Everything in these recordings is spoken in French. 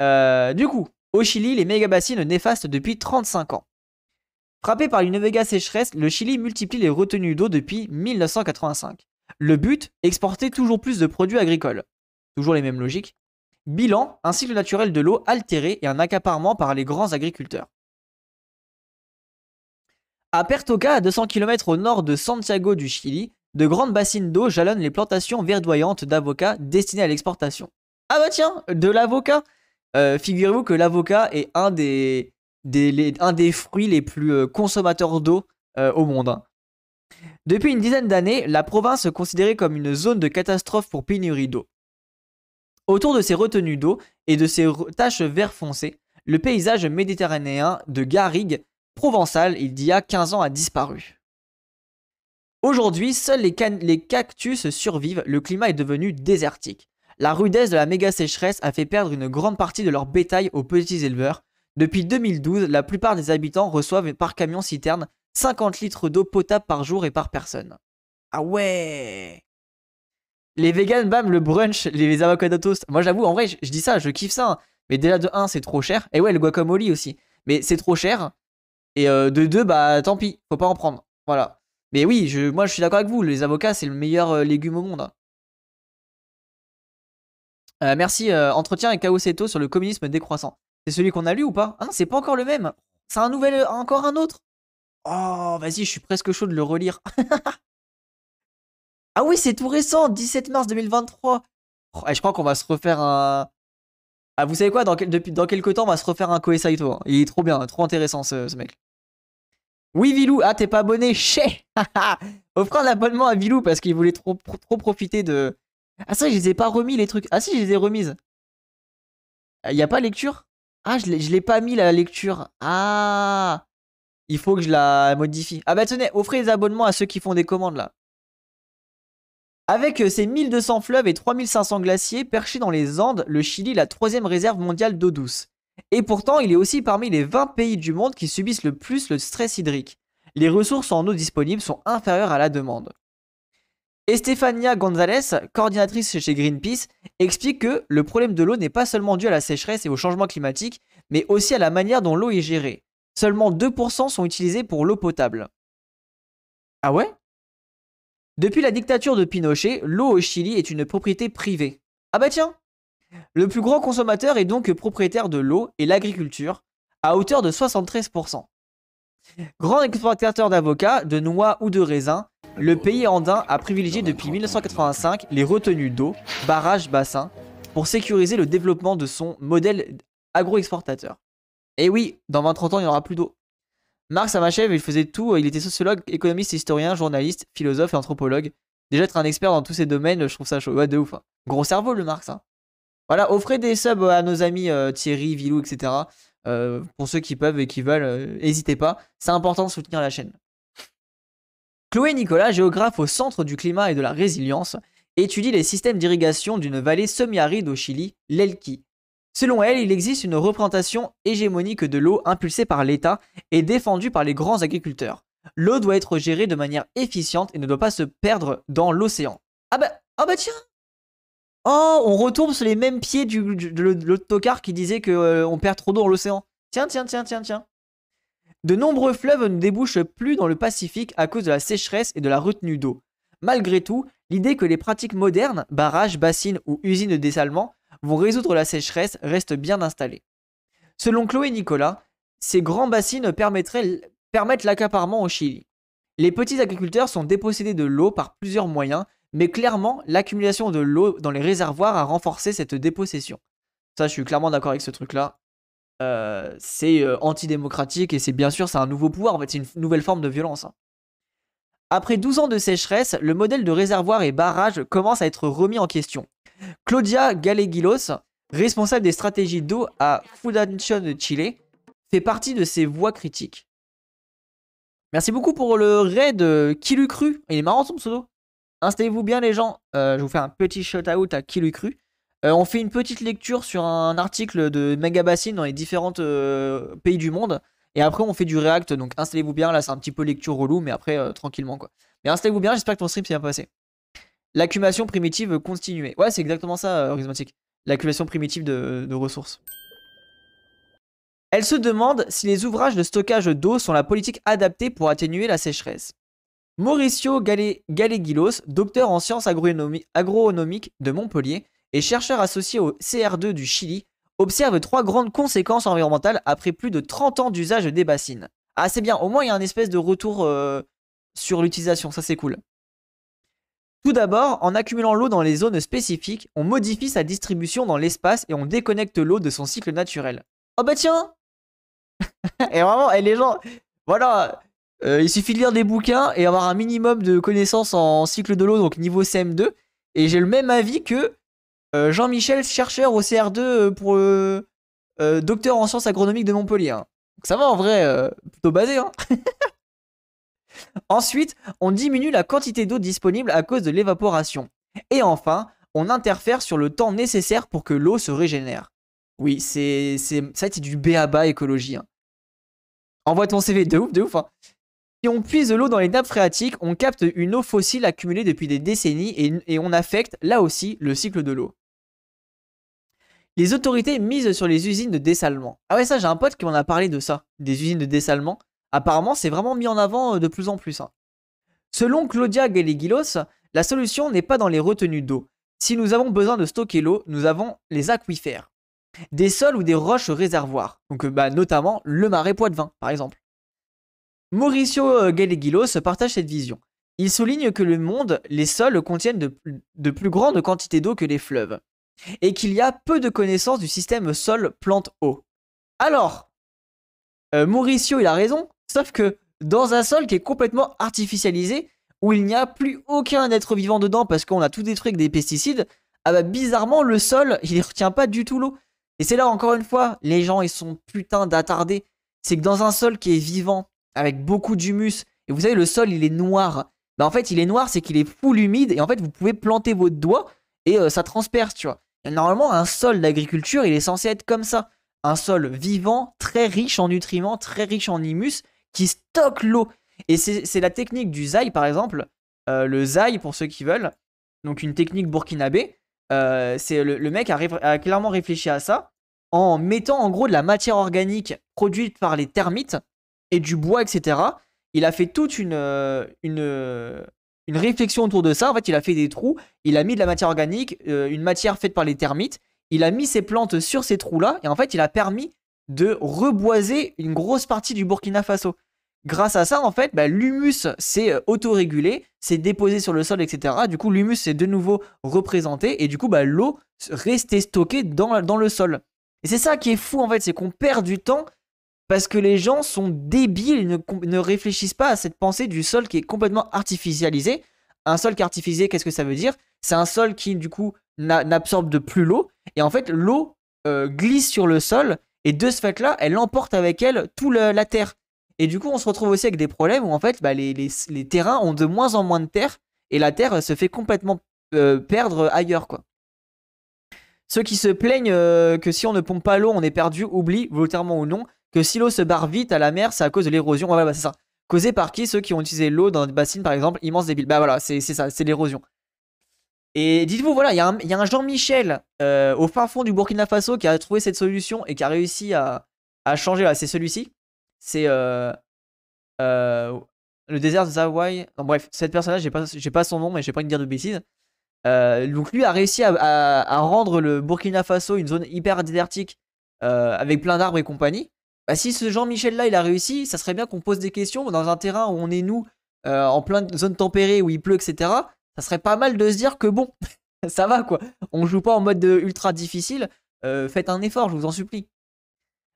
Euh, du coup, au Chili, les mégabassines néfastes depuis 35 ans. Frappé par une méga sécheresse, le Chili multiplie les retenues d'eau depuis 1985. Le but, exporter toujours plus de produits agricoles. Toujours les mêmes logiques. Bilan, un cycle naturel de l'eau altéré et un accaparement par les grands agriculteurs. À Pertoca, à 200 km au nord de Santiago du Chili, de grandes bassines d'eau jalonnent les plantations verdoyantes d'avocats destinées à l'exportation. Ah bah tiens, de l'avocat euh, figurez-vous que l'avocat est un des, un des fruits les plus euh, consommateurs d'eau euh, au monde. Hein. Depuis une dizaine d'années, la province est considérée comme une zone de catastrophe pour pénurie d'eau. Autour de ses retenues d'eau et de ses taches vert foncé, le paysage méditerranéen de garrigues provençal il y a 15 ans a disparu. Aujourd'hui, seuls les, cactus survivent, le climat est devenu désertique. La rudesse de la méga sécheresse a fait perdre une grande partie de leur bétail aux petits éleveurs. Depuis 2012, la plupart des habitants reçoivent par camion citerne 50 litres d'eau potable par jour et par personne. Ah ouais Les vegans, bam, le brunch, les avocados toast. Moi j'avoue, en vrai, je, dis ça, je kiffe ça. Hein. Mais déjà de 1, c'est trop cher. Et ouais, le guacamole aussi. Mais c'est trop cher. Et euh, de 2, bah tant pis, faut pas en prendre. Voilà. Mais oui, je, moi je suis d'accord avec vous, les avocats, c'est le meilleur euh, légume au monde. Euh, merci, euh, entretien avec Seto sur le communisme décroissant. C'est celui qu'on a lu ou pas Ah non, hein, c'est pas encore le même. C'est un nouvel, euh, encore un autre. Oh, vas-y, je suis presque chaud de le relire. ah oui, c'est tout récent, 17 mars 2023. Eh, je crois qu'on va se refaire un. Ah, vous savez quoi dans, dans quelques temps, on va se refaire un Koei Il est trop bien, trop intéressant ce, mec. Oui, Vilou, ah, t'es pas abonné, chez Offre un abonnement à Vilou parce qu'il voulait trop, trop profiter de, ah ça, je les ai pas remis les trucs. Ah si, je les ai remises. Il n'y a pas lecture Ah, je l'ai pas mis la lecture. Ah Il faut que je la modifie. Ah bah tenez, offrez des abonnements à ceux qui font des commandes là. Avec ses euh, 1200 fleuves et 3500 glaciers perchés dans les Andes, le Chili est la troisième réserve mondiale d'eau douce. Et pourtant, il est aussi parmi les 20 pays du monde qui subissent le plus le stress hydrique. Les ressources en eau disponibles sont inférieures à la demande. Estefania Gonzalez, coordinatrice chez Greenpeace, explique que le problème de l'eau n'est pas seulement dû à la sécheresse et au changement climatique, mais aussi à la manière dont l'eau est gérée. Seulement 2% sont utilisés pour l'eau potable. Ah ouais Depuis la dictature de Pinochet, l'eau au Chili est une propriété privée. Ah bah tiens Le plus grand consommateur est donc propriétaire de l'eau et l'agriculture, à hauteur de 73%. Grand exportateur d'avocats, de noix ou de raisins, le oh. pays andin a privilégié depuis 1985 les retenues d'eau, barrages, bassins, pour sécuriser le développement de son modèle agro-exportateur. Et oui, dans 20-30 ans, il n'y aura plus d'eau. Marx Machève, il faisait tout, euh, il était sociologue, économiste, historien, journaliste, philosophe et anthropologue. Déjà être un expert dans tous ces domaines, je trouve ça chaud. Ouais, de ouf. Hein. Gros cerveau, le Marx. Hein. Voilà, offrez des subs euh, à nos amis euh, Thierry, Vilou, etc. Euh, pour ceux qui peuvent et qui veulent, euh, n'hésitez pas. C'est important de soutenir la chaîne. Chloé Nicolas, géographe au Centre du climat et de la résilience, étudie les systèmes d'irrigation d'une vallée semi-aride au Chili, l'Elqui. Selon elle, il existe une représentation hégémonique de l'eau impulsée par l'État et défendue par les grands agriculteurs. L'eau doit être gérée de manière efficiente et ne doit pas se perdre dans l'océan. Ah bah, ah bah tiens, Oh, on retombe sur les mêmes pieds du, de l'autocar qui disait qu'on euh, perd trop d'eau dans l'océan. Tiens, tiens, tiens, tiens, tiens. De nombreux fleuves ne débouchent plus dans le Pacifique à cause de la sécheresse et de la retenue d'eau. Malgré tout, l'idée que les pratiques modernes, barrages, bassines ou usines de dessalement, vont résoudre la sécheresse reste bien installée. Selon Chloé Nicolas, ces grands bassines permettent l'accaparement au Chili. Les petits agriculteurs sont dépossédés de l'eau par plusieurs moyens mais clairement, l'accumulation de l'eau dans les réservoirs a renforcé cette dépossession. Ça, je suis clairement d'accord avec ce truc-là. Euh, c'est euh, antidémocratique et c'est bien sûr, c'est un nouveau pouvoir. En fait, c'est une nouvelle forme de violence. Hein. Après 12 ans de sécheresse, le modèle de réservoir et barrage commence à être remis en question. Claudia Galeguilos, responsable des stratégies d'eau à Fundación de Chile, fait partie de ces voix critiques. Merci beaucoup pour le raid. Euh, qui l'eût cru Il est marrant son pseudo. Installez-vous bien les gens. Euh, je vous fais un petit shout-out à qui l'eût cru. Euh, on fait une petite lecture sur un article de Megabassine dans les différents euh, pays du monde. Et après, on fait du React. Donc, installez-vous bien. Là, c'est un petit peu lecture relou, mais après, tranquillement. quoi. Mais installez-vous bien. J'espère que ton stream s'est bien passé. L'accumulation primitive continuée. Ouais, c'est exactement ça, Horizontique. L'accumulation primitive de, ressources. Elle se demande si les ouvrages de stockage d'eau sont la politique adaptée pour atténuer la sécheresse. Mauricio Galeguilos, docteur en sciences agronomiques de Montpellier et chercheur associé au CR2 du Chili, observe trois grandes conséquences environnementales après plus de 30 ans d'usage des bassines. Ah, c'est bien, au moins il y a un espèce de retour euh, sur l'utilisation, ça c'est cool. Tout d'abord, en accumulant l'eau dans les zones spécifiques, on modifie sa distribution dans l'espace et on déconnecte l'eau de son cycle naturel. Oh bah tiens Et vraiment, et les gens, voilà, euh, il suffit de lire des bouquins et avoir un minimum de connaissances en cycle de l'eau, donc niveau CM2. Et j'ai le même avis que euh, Jean-Michel, chercheur au CR2 euh, pour docteur en sciences agronomiques de Montpellier. Hein. ça va en vrai, plutôt basé. Hein. Ensuite, on diminue la quantité d'eau disponible à cause de l'évaporation. Et enfin, on interfère sur le temps nécessaire pour que l'eau se régénère. Oui, c'est ça, c'est du B.A.B.A. écologie. Hein. Envoie ton CV de ouf, de ouf. Hein. Si on puise l'eau dans les nappes phréatiques, on capte une eau fossile accumulée depuis des décennies et, on affecte, là aussi, le cycle de l'eau. Les autorités misent sur les usines de dessalement. Ah ouais, ça, j'ai un pote qui m'en a parlé de ça, des usines de dessalement. Apparemment, c'est vraiment mis en avant euh, de plus en plus. Hein. Selon Claudia Galeguilos, la solution n'est pas dans les retenues d'eau. Si nous avons besoin de stocker l'eau, nous avons les aquifères, des sols ou des roches réservoirs, donc euh, bah, notamment le marais Poitevin, par exemple. Mauricio euh, Galeguillo se partage cette vision. Il souligne que le monde, les sols contiennent de, plus grandes quantités d'eau que les fleuves, et qu'il y a peu de connaissances du système sol-plante-eau. Alors, euh, Mauricio, il a raison, sauf que dans un sol qui est complètement artificialisé, où il n'y a plus aucun être vivant dedans parce qu'on a tout détruit avec des pesticides, ah bah, bizarrement, le sol, il ne retient pas du tout l'eau. Et c'est là, encore une fois, les gens, ils sont putain d'attardés. C'est que dans un sol qui est vivant, avec beaucoup d'humus. Et vous savez, le sol, il est noir. Bah, en fait, il est noir, c'est qu'il est full humide. Et en fait, vous pouvez planter votre doigt et euh, ça transperce, tu vois. normalement, un sol d'agriculture, il est censé être comme ça. Un sol vivant, très riche en nutriments, très riche en humus, qui stocke l'eau. Et c'est la technique du zaï par exemple. Euh, le zaï pour ceux qui veulent, donc une technique burkinabé, euh, c'est le, mec a clairement réfléchi à ça en mettant en gros de la matière organique produite par les termites et du bois, etc. Il a fait toute une, euh, euh, une, réflexion autour de ça. En fait, il a fait des trous, il a mis de la matière organique, euh, une matière faite par les termites. Il a mis ses plantes sur ces trous-là et en fait, il a permis de reboiser une grosse partie du Burkina Faso. Grâce à ça, en fait, bah, l'humus s'est autorégulé, s'est déposé sur le sol, etc. Du coup, l'humus s'est de nouveau représenté et du coup, bah, l'eau restait stockée dans, dans le sol. Et c'est ça qui est fou, en fait, c'est qu'on perd du temps parce que les gens sont débiles, ne, ne, réfléchissent pas à cette pensée du sol qui est complètement artificialisé. Un sol qui est artificialisé, qu'est-ce que ça veut dire C'est un sol qui, du coup, n'absorbe de plus l'eau. Et en fait, l'eau euh, glisse sur le sol. Et de ce fait-là, elle emporte avec elle toute la terre. Et du coup, on se retrouve aussi avec des problèmes où, en fait, bah, les, terrains ont de moins en moins de terre. Et la terre se fait complètement euh, perdre ailleurs, quoi. Ceux qui se plaignent euh, que si on ne pompe pas l'eau, on est perdu, oublie, volontairement ou non, que si l'eau se barre vite à la mer, c'est à cause de l'érosion. Voilà, bah, c'est ça. Causé par qui Ceux qui ont utilisé l'eau dans des bassines, par exemple, immense débile. Bah voilà, c'est ça, c'est l'érosion. Et dites-vous, voilà, il y, a un Jean-Michel euh, au fin fond du Burkina Faso qui a trouvé cette solution et qui a réussi à, changer. c'est celui-ci. C'est euh, euh, le désert de Zawai. bref, cette personne-là, j'ai pas, pas son nom, mais j'ai pas une dire de bêtises. donc lui a réussi à, à, rendre le Burkina Faso une zone hyper désertique avec plein d'arbres et compagnie bah, si ce Jean-Michel-là, il a réussi, ça serait bien qu'on pose des questions dans un terrain où on est, nous, euh, en pleine zone tempérée, où il pleut, etc. Ça serait pas mal de se dire que bon, ça va, quoi. On joue pas en mode euh, ultra difficile. Euh, faites un effort, je vous en supplie.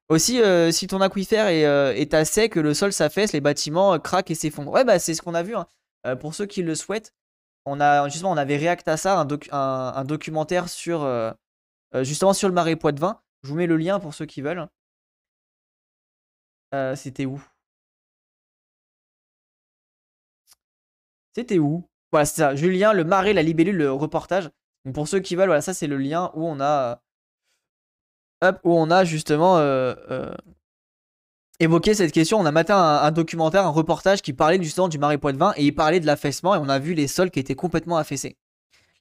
Aussi, si ton aquifère est, assez, est, le sol s'affaisse, les bâtiments craquent et s'effondrent. Ouais, bah c'est ce qu'on a vu. Hein. pour ceux qui le souhaitent, on a justement on avait React à ça, un, documentaire sur justement sur le marais Poitevin. Je vous mets le lien pour ceux qui veulent. Euh, c'était où C'était où Voilà, c'est ça. Julien, le marais, la libellule, le reportage. pour ceux qui veulent, voilà, ça c'est le lien où on a. Euh, hop, où on a justement euh, évoqué cette question. On a matin un, documentaire, un reportage qui parlait du justement du marais vin et il parlait de l'affaissement et on a vu les sols qui étaient complètement affaissés.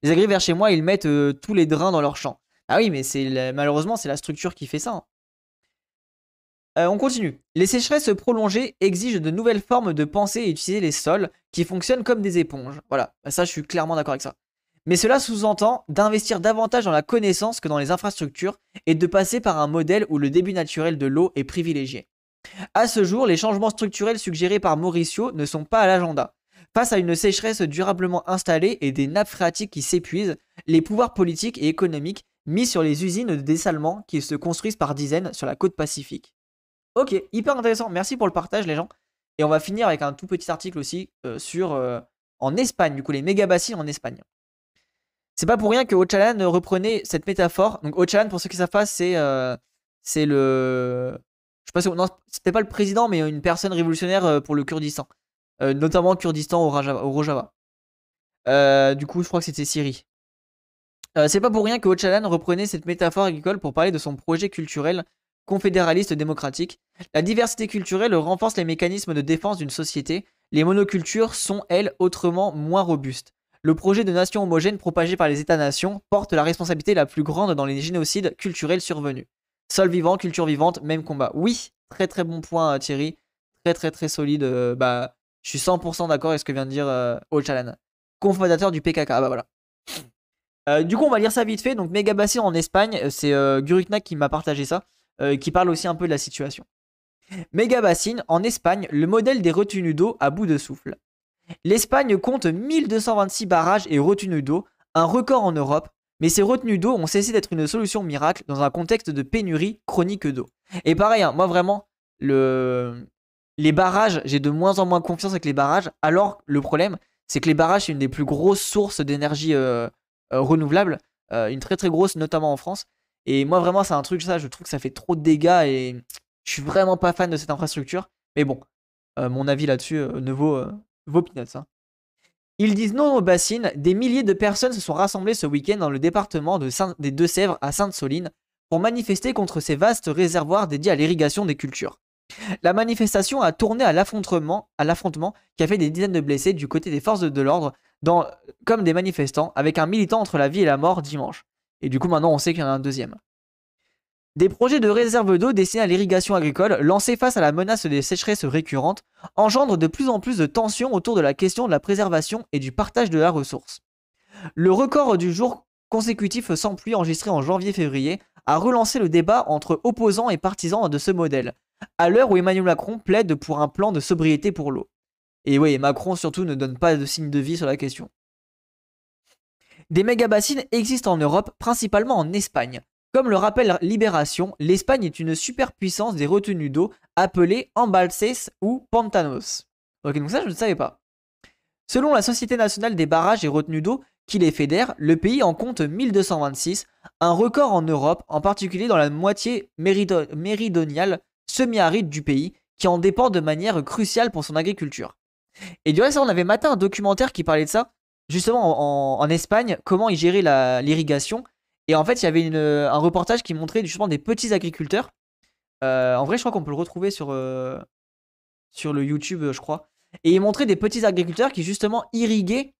Les agriculteurs chez moi, ils mettent tous les drains dans leur champs. Ah oui, mais c'est malheureusement, c'est la structure qui fait ça. Hein. Euh, on continue. Les sécheresses prolongées exigent de nouvelles formes de penser et utiliser les sols qui fonctionnent comme des éponges. Voilà, bah, ça je suis clairement d'accord avec ça. Mais cela sous-entend d'investir davantage dans la connaissance que dans les infrastructures et de passer par un modèle où le début naturel de l'eau est privilégié. À ce jour, les changements structurels suggérés par Mauricio ne sont pas à l'agenda. Face à une sécheresse durablement installée et des nappes phréatiques qui s'épuisent, les pouvoirs politiques et économiques mis sur les usines de dessalement qui se construisent par dizaines sur la côte pacifique. Ok, hyper intéressant. Merci pour le partage, les gens. Et on va finir avec un tout petit article aussi euh, sur euh, en Espagne, du coup, les méga bassines en Espagne. C'est pas pour rien que Ocalan reprenait cette métaphore. Donc, Ocalan pour ceux qui savent pas, c'est euh, le. Je sais pas si. c'était pas le président, mais une personne révolutionnaire pour le Kurdistan. notamment Kurdistan au, Rojava. du coup, je crois que c'était Syrie. c'est pas pour rien que Ocalan reprenait cette métaphore agricole pour parler de son projet culturel confédéraliste démocratique. La diversité culturelle renforce les mécanismes de défense d'une société. Les monocultures sont, elles, autrement moins robustes. Le projet de nation homogène propagé par les États-nations porte la responsabilité la plus grande dans les génocides culturels survenus. Sol vivant, culture vivante, même combat. Oui, très très bon point euh, Thierry. Très très très solide. Euh, bah, je suis 100% d'accord avec ce que vient de dire euh, Ocalan, du PKK. Ah bah voilà. Euh, du coup, on va lire ça vite fait. Donc, méga en Espagne. C'est Guruknak qui m'a partagé ça. Euh, qui parle aussi un peu de la situation. Méga en Espagne, le modèle des retenues d'eau à bout de souffle. L'Espagne compte 1226 barrages et retenues d'eau, un record en Europe, mais ces retenues d'eau ont cessé d'être une solution miracle dans un contexte de pénurie chronique d'eau. Et pareil, hein, moi vraiment, les barrages, j'ai de moins en moins confiance avec les barrages, alors le problème, c'est que les barrages, c'est une des plus grosses sources d'énergie euh, euh, renouvelable, une très très grosse notamment en France. Et moi, vraiment, c'est un truc, ça, je trouve que ça fait trop de dégâts et je suis vraiment pas fan de cette infrastructure. Mais bon, euh, mon avis là-dessus euh, ne vaut, pas euh, vaut peanuts. Hein. Ils disent non aux bassines. Des milliers de personnes se sont rassemblées ce week-end dans le département de des Deux-Sèvres à Sainte-Soline pour manifester contre ces vastes réservoirs dédiés à l'irrigation des cultures. La manifestation a tourné à l'affrontement, à l'affrontement qui a fait des dizaines de blessés du côté des forces de l'ordre, comme des manifestants, avec un militant entre la vie et la mort dimanche. Et du coup, maintenant, on sait qu'il y en a un deuxième. Des projets de réserve d'eau destinés à l'irrigation agricole, lancés face à la menace des sécheresses récurrentes, engendrent de plus en plus de tensions autour de la question de la préservation et du partage de la ressource. Le record du jour consécutif sans pluie enregistré en janvier-février a relancé le débat entre opposants et partisans de ce modèle, à l'heure où Emmanuel Macron plaide pour un plan de sobriété pour l'eau. Et oui, Macron surtout ne donne pas de signe de vie sur la question. Des méga-bassines existent en Europe, principalement en Espagne. Comme le rappelle Libération, l'Espagne est une superpuissance des retenues d'eau appelée embalses ou pantanos. Ok, donc ça je ne savais pas. Selon la Société nationale des barrages et retenues d'eau qui les fédère, le pays en compte 1226, un record en Europe, en particulier dans la moitié méridionale semi-aride du pays, qui en dépend de manière cruciale pour son agriculture. Et du reste, on avait matin un documentaire qui parlait de ça, justement en, Espagne comment ils géraient l'irrigation. Et en fait, il y avait un reportage qui montrait justement des petits agriculteurs. Euh, en vrai, je crois qu'on peut le retrouver sur, euh, sur le YouTube, je crois. Et ils montraient des petits agriculteurs qui justement irriguaient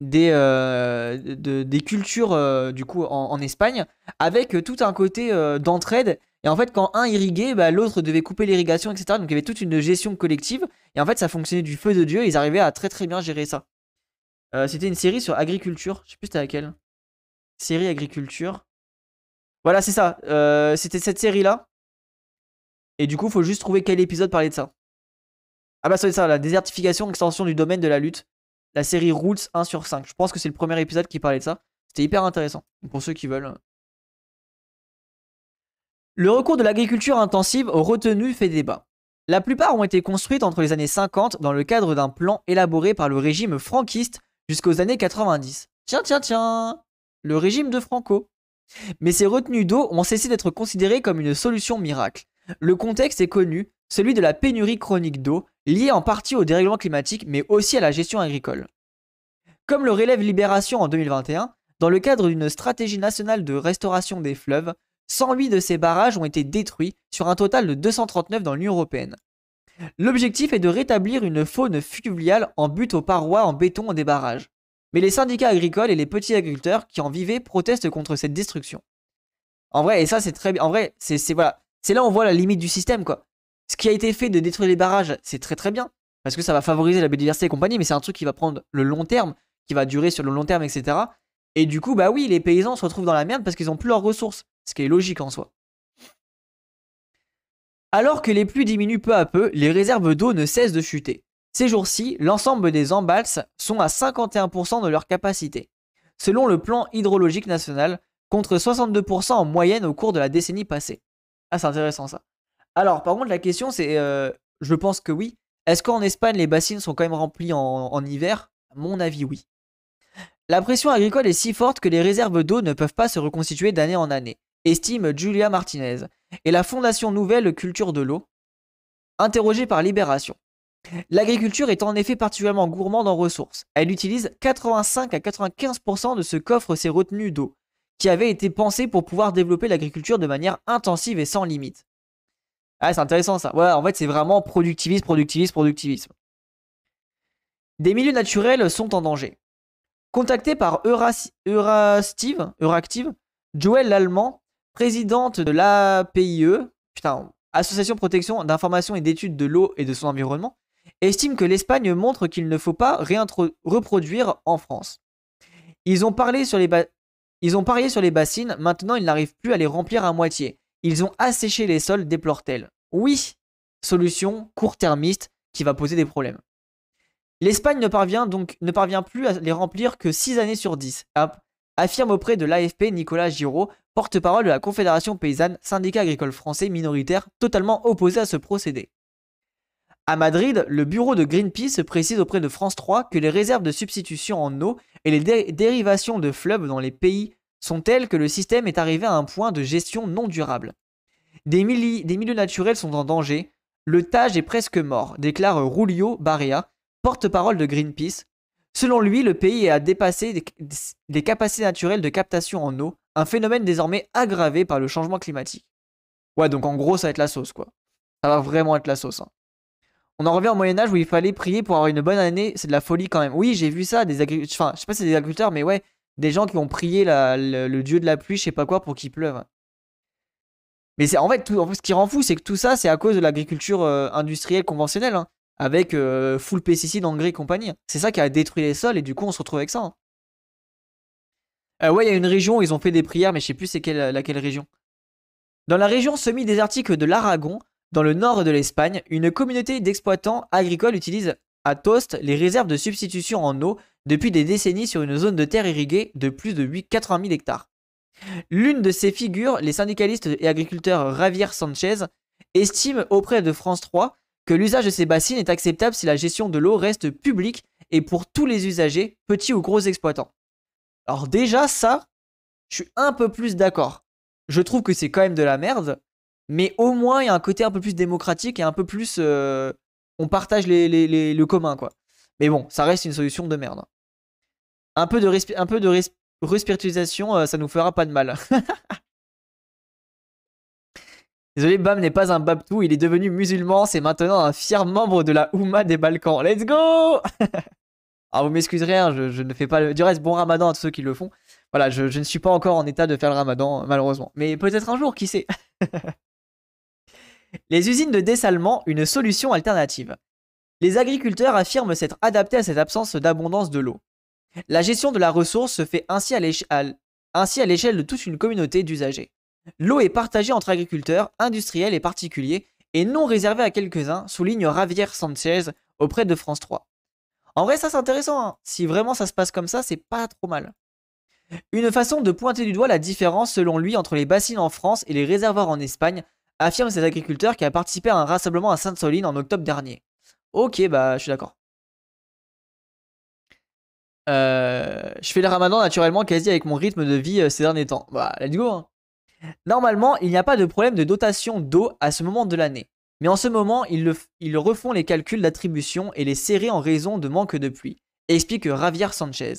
des, euh, des cultures du coup en, Espagne avec tout un côté d'entraide. Et en fait, quand un irriguait, bah, l'autre devait couper l'irrigation, etc. Donc il y avait toute une gestion collective. Et en fait, ça fonctionnait du feu de Dieu. Ils arrivaient à très très bien gérer ça. Euh, c'était une série sur agriculture. Je sais plus c'était laquelle. Série agriculture. Voilà, c'est ça. Euh, c'était cette série-là. Et du coup, il faut juste trouver quel épisode parlait de ça. Ah bah c'est ça, la désertification, extension du domaine de la lutte. La série Roots 1 sur 5. Je pense que c'est le premier épisode qui parlait de ça. C'était hyper intéressant. Pour ceux qui veulent. Le recours de l'agriculture intensive retenue fait débat. La plupart ont été construites entre les années 50 dans le cadre d'un plan élaboré par le régime franquiste jusqu'aux années 90. Tiens, tiens, tiens Le régime de Franco. Mais ces retenues d'eau ont cessé d'être considérées comme une solution miracle. Le contexte est connu, celui de la pénurie chronique d'eau, liée en partie au dérèglement climatique mais aussi à la gestion agricole. Comme le relève Libération en 2021, dans le cadre d'une stratégie nationale de restauration des fleuves, 108 de ces barrages ont été détruits sur un total de 239 dans l'Union européenne. L'objectif est de rétablir une faune fluviale en butte aux parois en béton des barrages. Mais les syndicats agricoles et les petits agriculteurs qui en vivaient protestent contre cette destruction. En vrai, et ça c'est très bien. En vrai, c'est c'est là on voit la limite du système quoi. Ce qui a été fait de détruire les barrages, c'est très très bien parce que ça va favoriser la biodiversité et compagnie, mais c'est un truc qui va prendre le long terme, qui va durer sur le long terme, etc. Et du coup, bah oui, les paysans se retrouvent dans la merde parce qu'ils n'ont plus leurs ressources, ce qui est logique en soi. Alors que les pluies diminuent peu à peu, les réserves d'eau ne cessent de chuter. Ces jours-ci, l'ensemble des embalses sont à 51% de leur capacité, selon le plan hydrologique national, contre 62% en moyenne au cours de la décennie passée. Ah, c'est intéressant ça. Alors, par contre, la question c'est, euh, je pense que oui. Est-ce qu'en Espagne, les bassines sont quand même remplies en, en hiver Mon avis, oui. La pression agricole est si forte que les réserves d'eau ne peuvent pas se reconstituer d'année en année, estime Julia Martinez, et la Fondation Nouvelle Culture de l'eau, interrogée par Libération. L'agriculture est en effet particulièrement gourmande en ressources. Elle utilise 85 à 95% de ce qu'offrent ses retenues d'eau, qui avaient été pensées pour pouvoir développer l'agriculture de manière intensive et sans limite. Ah, c'est intéressant ça. Voilà, en fait, c'est vraiment productivisme, productivisme, productivisme. Des milieux naturels sont en danger. Contacté par Euractive, Joël Lallemand, présidente de l'APIE, putain, Association Protection d'Information et d'études de l'eau et de son environnement, estime que l'Espagne montre qu'il ne faut pas reproduire en France. Ils ont, parlé sur les ils ont parié sur les bassines, maintenant ils n'arrivent plus à les remplir à moitié. Ils ont asséché les sols, déplore-t-elle. Oui, solution court-termiste qui va poser des problèmes. L'Espagne ne parvient donc ne parvient plus à les remplir que 6 années sur 10, affirme auprès de l'AFP Nicolas Giraud, porte-parole de la Confédération paysanne, syndicat agricole français minoritaire totalement opposé à ce procédé. À Madrid, le bureau de Greenpeace précise auprès de France 3 que les réserves de substitution en eau et les dérivations de fleuves dans les pays sont telles que le système est arrivé à un point de gestion non durable. Des, milieux naturels sont en danger, le Tage est presque mort, déclare Rulio Barria, porte-parole de Greenpeace. Selon lui, le pays a dépassé les capacités naturelles de captation en eau, un phénomène désormais aggravé par le changement climatique. Ouais, donc en gros, ça va être la sauce, quoi. Ça va vraiment être la sauce. Hein. On en revient au Moyen-Âge où il fallait prier pour avoir une bonne année, c'est de la folie quand même. Oui, j'ai vu ça, des agriculteurs. Enfin, je sais pas si c'est des agriculteurs, mais ouais, des gens qui ont prié le, dieu de la pluie, je sais pas quoi, pour qu'il pleuve. Mais c'est en fait, ce qui rend fou, c'est que tout ça, c'est à cause de l'agriculture euh, industrielle conventionnelle, hein, avec euh, full pesticides, gris et compagnie. C'est ça qui a détruit les sols, et du coup, on se retrouve avec ça. Hein. Euh, ouais, il y a une région où ils ont fait des prières, mais je sais plus c'est laquelle région. Dans la région semi-désertique de l'Aragon, dans le nord de l'Espagne, une communauté d'exploitants agricoles utilise à Toast les réserves de substitution en eau depuis des décennies sur une zone de terre irriguée de plus de 8, 80 000 hectares. L'une de ces figures, les syndicalistes et agriculteurs Javier Sanchez, estime auprès de France 3 que l'usage de ces bassines est acceptable si la gestion de l'eau reste publique et pour tous les usagers, petits ou gros exploitants. Alors déjà, ça, je suis un peu plus d'accord. Je trouve que c'est quand même de la merde, mais au moins, il y a un côté un peu plus démocratique et un peu plus... Euh, on partage les, les, le commun, quoi. Mais bon, ça reste une solution de merde. Un peu de, un peu de euh, ça nous fera pas de mal. Désolé, Bam n'est pas un Babtou, il est devenu musulman, c'est maintenant un fier membre de la Houma des Balkans. Let's go Alors ah, vous m'excuserez, hein, je, ne fais pas le... du reste bon ramadan à tous ceux qui le font. Voilà, je, je ne suis pas encore en état de faire le ramadan, euh, malheureusement. Mais peut-être un jour, qui sait Les usines de dessalement, une solution alternative. Les agriculteurs affirment s'être adaptés à cette absence d'abondance de l'eau. La gestion de la ressource se fait ainsi à l'échelle de toute une communauté d'usagers. L'eau est partagée entre agriculteurs, industriels et particuliers, et non réservée à quelques-uns, souligne Javier Sanchez auprès de France 3. En vrai, ça c'est intéressant. Hein. Si vraiment ça se passe comme ça, c'est pas trop mal. Une façon de pointer du doigt la différence, selon lui, entre les bassines en France et les réservoirs en Espagne, affirme cet agriculteur qui a participé à un rassemblement à Sainte-Soline en octobre dernier. Ok, bah, je suis d'accord. Euh, je fais le ramadan naturellement quasi avec mon rythme de vie euh, ces derniers temps. Bah, let's go. Hein. Normalement, il n'y a pas de problème de dotation d'eau à ce moment de l'année. Mais en ce moment, ils, refont les calculs d'attribution et les serrer en raison de manque de pluie, explique Javier Sanchez.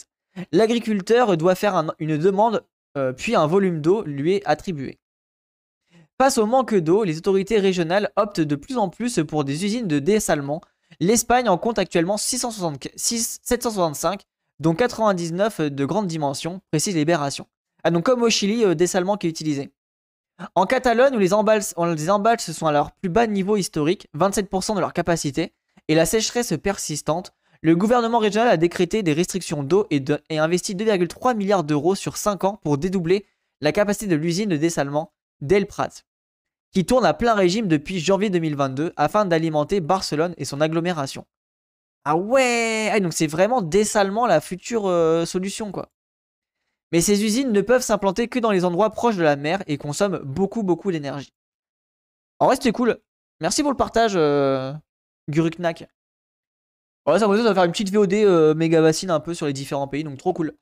L'agriculteur doit faire une demande, euh, puis un volume d'eau lui est attribué. Face au manque d'eau, les autorités régionales optent de plus en plus pour des usines de dessalement. L'Espagne en compte actuellement 765, dont 99 de grande dimension, précise Libération. Ah donc comme au Chili, euh, dessalement qui est utilisé. En Catalogne, où les emballes, se sont à leur plus bas niveau historique, 27% de leur capacité, et la sécheresse persistante, le gouvernement régional a décrété des restrictions d'eau et, investi 2,3 milliards d'euros sur 5 ans pour dédoubler la capacité de l'usine de dessalement d'El Prat, qui tourne à plein régime depuis janvier 2022 afin d'alimenter Barcelone et son agglomération. Ah ouais ah, Donc c'est vraiment dessalement la future euh, solution quoi. Mais ces usines ne peuvent s'implanter que dans les endroits proches de la mer et consomment beaucoup beaucoup d'énergie. En vrai, c'était cool. Merci pour le partage, euh, Guruknak. Ouais, ça me de faire une petite VOD euh, méga vacine un peu sur les différents pays, donc trop cool.